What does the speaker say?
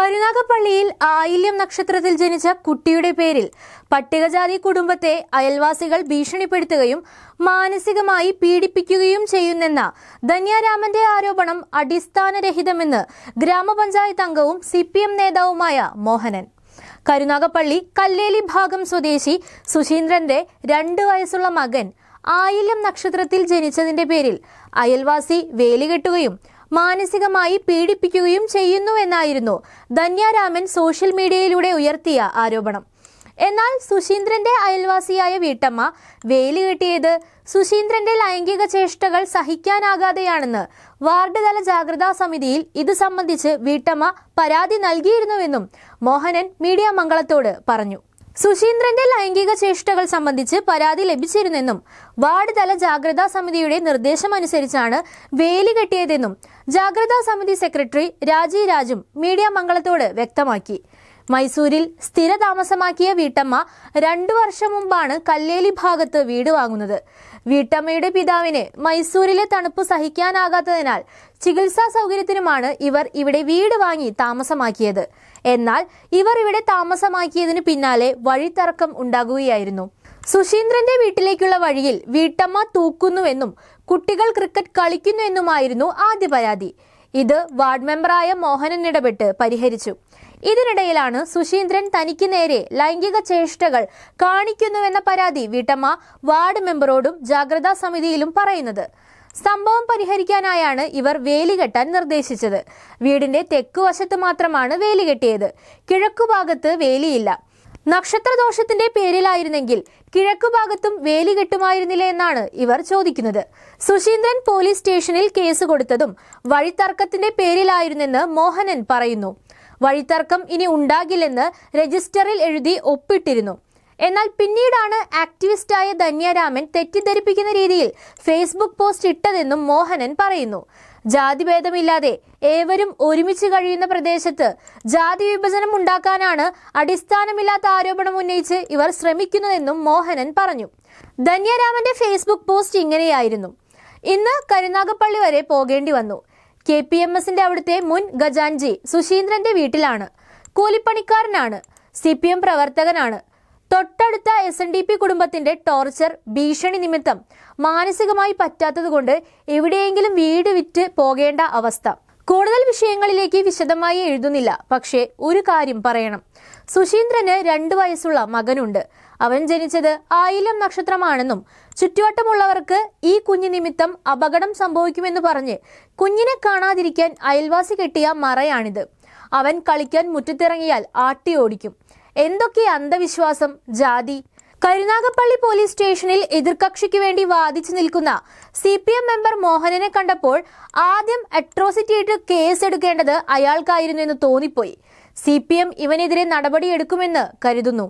കരുനാഗപ്പള്ളിയിൽ ആയില്യം നക്ഷത്രത്തിൽ ജനിച്ച കുട്ടിയുടെ പേരിൽ പട്ടികജാതി കുടുംബത്തെ അയൽവാസികൾ ഭീഷണിപ്പെടുത്തുകയും മാനസികമായി പീഡിപ്പിക്കുകയും ചെയ്യുന്നെന്ന ധന്യാരാമന്റെ ആരോപണം അടിസ്ഥാനരഹിതമെന്ന് ഗ്രാമപഞ്ചായത്ത് അംഗവും സി നേതാവുമായ മോഹനൻ കരുനാഗപ്പള്ളി കല്ലേലി ഭാഗം സ്വദേശി സുശീന്ദ്രന്റെ രണ്ട് വയസ്സുള്ള മകൻ ആയില്യം നക്ഷത്രത്തിൽ ജനിച്ചതിന്റെ പേരിൽ അയൽവാസി വേലികെട്ടുകയും മാനസികമായി പീഡിപ്പിക്കുകയും ചെയ്യുന്നുവെന്നായിരുന്നു ധന്യാരാമൻ സോഷ്യൽ മീഡിയയിലൂടെ ഉയർത്തിയ ആരോപണം എന്നാൽ സുശീന്ദ്രന്റെ അയൽവാസിയായ വീട്ടമ്മ വേലി കെട്ടിയത് സുശീന്ദ്രന്റെ ലൈംഗിക ചേഷ്ടകൾ സഹിക്കാനാകാതെയാണെന്ന് വാർഡ് തല ജാഗ്രതാ സമിതിയിൽ ഇത് സംബന്ധിച്ച് വീട്ടമ്മ പരാതി നൽകിയിരുന്നുവെന്നും മോഹനൻ മീഡിയ മംഗളത്തോട് പറഞ്ഞു സുശീന്ദ്രന്റെ ലൈംഗിക ചേഷ്ടകൾ സംബന്ധിച്ച് പരാതി ലഭിച്ചിരുന്നെന്നും വാർഡ് തല ജാഗ്രതാ സമിതിയുടെ നിർദ്ദേശമനുസരിച്ചാണ് വേലി കെട്ടിയതെന്നും ജാഗ്രതാ സമിതി സെക്രട്ടറി രാജി രാജും മീഡിയ മംഗളത്തോട് വ്യക്തമാക്കി മൈസൂരിൽ സ്ഥിര താമസമാക്കിയ വീട്ടമ്മ രണ്ടു വർഷം മുമ്പാണ് കല്ലേലി ഭാഗത്ത് വീട് വാങ്ങുന്നത് വീട്ടമ്മയുടെ പിതാവിന് മൈസൂരിലെ തണുപ്പ് സഹിക്കാനാകാത്തതിനാൽ ചികിത്സാ സൗകര്യത്തിനുമാണ് ഇവർ ഇവിടെ വീട് വാങ്ങി താമസമാക്കിയത് എന്നാൽ ഇവർ ഇവിടെ താമസമാക്കിയതിനു പിന്നാലെ വഴിത്തർക്കം ഉണ്ടാകുകയായിരുന്നു സുശീന്ദ്രന്റെ വീട്ടിലേക്കുള്ള വഴിയിൽ വീട്ടമ്മ തൂക്കുന്നുവെന്നും കുട്ടികൾ ക്രിക്കറ്റ് കളിക്കുന്നുവെന്നുമായിരുന്നു ആദ്യ പരാതി ഇത് വാർഡ് മെമ്പറായ മോഹനൻ ഇടപെട്ട് പരിഹരിച്ചു ഇതിനിടയിലാണ് സുശീന്ദ്രൻ തനിക്ക് നേരെ ലൈംഗിക ചേഷ്ടകൾ കാണിക്കുന്നുവെന്ന പരാതി വീട്ടമ്മ വാർഡ് മെമ്പറോടും ജാഗ്രതാ സമിതിയിലും പറയുന്നത് സംഭവം പരിഹരിക്കാനായാണ് ഇവർ വേലി കെട്ടാൻ നിർദ്ദേശിച്ചത് വീടിന്റെ തെക്കുവശത്ത് മാത്രമാണ് വേലി കെട്ടിയത് കിഴക്കുഭാഗത്ത് വേലിയില്ല നക്ഷത്രദോഷത്തിന്റെ പേരിലായിരുന്നെങ്കിൽ കിഴക്കുഭാഗത്തും വേലി കെട്ടുമായിരുന്നില്ല എന്നാണ് ഇവർ ചോദിക്കുന്നത് സുശീന്ദ്രൻ പോലീസ് സ്റ്റേഷനിൽ കേസ് കൊടുത്തതും വഴിത്തർക്കത്തിന്റെ പേരിലായിരുന്നെന്ന് മോഹനൻ പറയുന്നു വഴിത്തർക്കം ഇനി ഉണ്ടാകില്ലെന്ന് രജിസ്റ്ററിൽ എഴുതി ഒപ്പിട്ടിരുന്നു എന്നാൽ പിന്നീടാണ് ആക്ടിവിസ്റ്റായ ധന്യരാമൻ തെറ്റിദ്ധരിപ്പിക്കുന്ന രീതിയിൽ ഫേസ്ബുക്ക് പോസ്റ്റ് ഇട്ടതെന്നും മോഹനൻ പറയുന്നു ജാതിഭേദമില്ലാതെ ഏവരും ഒരുമിച്ച് കഴിയുന്ന പ്രദേശത്ത് ജാതി വിഭജനം ഉണ്ടാക്കാനാണ് അടിസ്ഥാനമില്ലാത്ത ആരോപണം ഉന്നയിച്ച് ഇവർ ശ്രമിക്കുന്നതെന്നും മോഹനൻ പറഞ്ഞു ധന്യരാമന്റെ ഫേസ്ബുക്ക് പോസ്റ്റ് ഇങ്ങനെയായിരുന്നു ഇന്ന് കരുനാഗപ്പള്ളി വരെ പോകേണ്ടി വന്നു കെ പി എം എസിന്റെ അവിടുത്തെ മുൻ ഗജാൻജി സുശീന്ദ്രന്റെ വീട്ടിലാണ് കൂലിപ്പണിക്കാരനാണ് സി പി എം പ്രവർത്തകനാണ് തൊട്ടടുത്ത എസ് എൻ ഡി പി കുടുംബത്തിന്റെ ടോർച്ചർ ഭീഷണി നിമിത്തം മാനസികമായി പറ്റാത്തതുകൊണ്ട് എവിടെയെങ്കിലും വീട് വിറ്റ് പോകേണ്ട അവസ്ഥ കൂടുതൽ വിഷയങ്ങളിലേക്ക് വിശദമായി എഴുതുന്നില്ല പക്ഷേ ഒരു കാര്യം പറയണം സുശീന്ദ്രന് രണ്ടു വയസ്സുള്ള മകനുണ്ട് അവൻ ജനിച്ചത് ആയിലം നക്ഷത്രമാണെന്നും ചുറ്റുവട്ടമുള്ളവർക്ക് ഈ കുഞ്ഞു നിമിത്തം അപകടം സംഭവിക്കുമെന്ന് പറഞ്ഞ് കുഞ്ഞിനെ കാണാതിരിക്കാൻ അയൽവാസി കെട്ടിയ മറയാണിത് അവൻ കളിക്കാൻ മുറ്റത്തിറങ്ങിയാൽ ആട്ടി ഓടിക്കും എന്തൊക്കെ അന്ധവിശ്വാസം ജാതി കരുനാഗപ്പള്ളി പോലീസ് സ്റ്റേഷനിൽ എതിർകക്ഷിക്ക് വേണ്ടി വാദിച്ചു നിൽക്കുന്ന സി പി എം മെമ്പർ മോഹനനെ കണ്ടപ്പോൾ ആദ്യം അട്രോസിറ്റി കേസ് എടുക്കേണ്ടത് അയാൾക്കായിരുന്നു എന്ന് തോന്നിപ്പോയി സി പി എം ഇവനെതിരെ നടപടിയെടുക്കുമെന്ന് കരുതുന്നു